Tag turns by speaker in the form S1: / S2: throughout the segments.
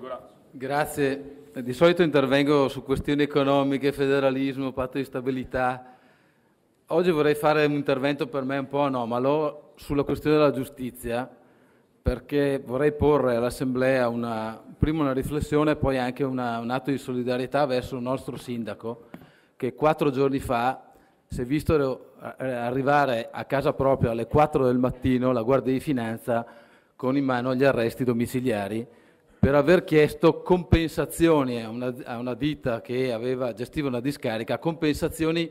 S1: Folgora. Grazie. Eh, di solito intervengo su questioni economiche, federalismo, patto di stabilità. Oggi vorrei fare un intervento per me un po' anomalo sulla questione della giustizia, perché vorrei porre all'Assemblea una, prima una riflessione e poi anche una, un atto di solidarietà verso il nostro sindaco, che quattro giorni fa si è visto eh, arrivare a casa propria alle 4 del mattino la Guardia di Finanza con in mano gli arresti domiciliari per aver chiesto compensazioni a una, a una ditta che aveva, gestiva una discarica, compensazioni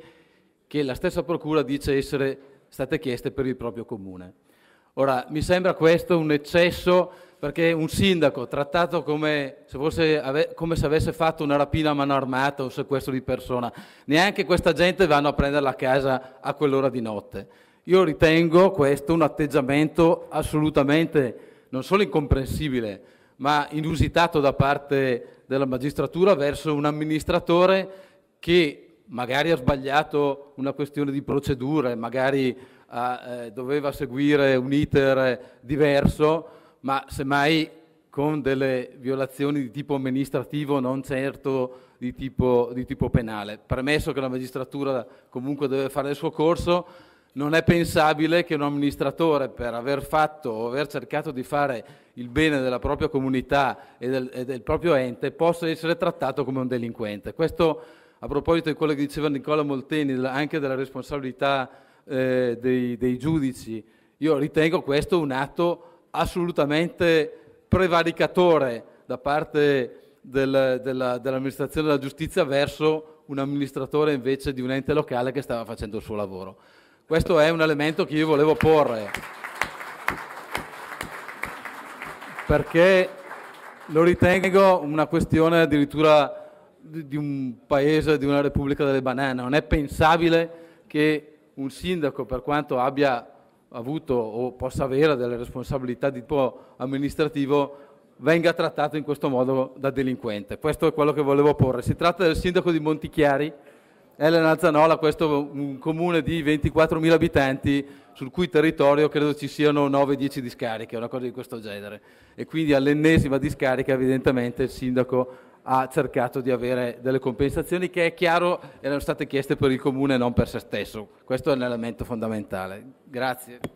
S1: che la stessa Procura dice essere state chieste per il proprio comune. Ora, mi sembra questo un eccesso perché un sindaco trattato come se, fosse, come se avesse fatto una rapina a mano armata, un sequestro di persona, neanche questa gente vanno a prenderla a casa a quell'ora di notte. Io ritengo questo un atteggiamento assolutamente non solo incomprensibile, ma inusitato da parte della magistratura verso un amministratore che magari ha sbagliato una questione di procedure, magari eh, doveva seguire un iter diverso, ma semmai con delle violazioni di tipo amministrativo, non certo di tipo, di tipo penale. Premesso che la magistratura comunque deve fare il suo corso, non è pensabile che un amministratore per aver fatto o aver cercato di fare il bene della propria comunità e del, e del, proprio ente possa essere trattato come un delinquente. Questo a proposito di quello che diceva Nicola Molteni, anche della responsabilità eh, dei, dei giudici, io ritengo questo un atto assolutamente prevaricatore da parte del, della, dell'amministrazione della giustizia verso un amministratore invece di un ente locale che stava facendo il suo lavoro. Questo è un elemento che io volevo porre. Perché lo ritengo una questione addirittura di un paese, di una repubblica delle banane. Non è pensabile che un sindaco, per quanto abbia avuto o possa avere delle responsabilità di tipo amministrativo, venga trattato in questo modo da delinquente. Questo è quello che volevo porre. Si tratta del sindaco di Montichiari, Elena Zanola, questo è un comune di 24.000 abitanti sul cui territorio credo ci siano 9-10 discariche, una cosa di questo genere. E quindi all'ennesima discarica evidentemente il sindaco ha cercato di avere delle compensazioni che è chiaro erano state chieste per il comune e non per se stesso. Questo è un elemento fondamentale. Grazie.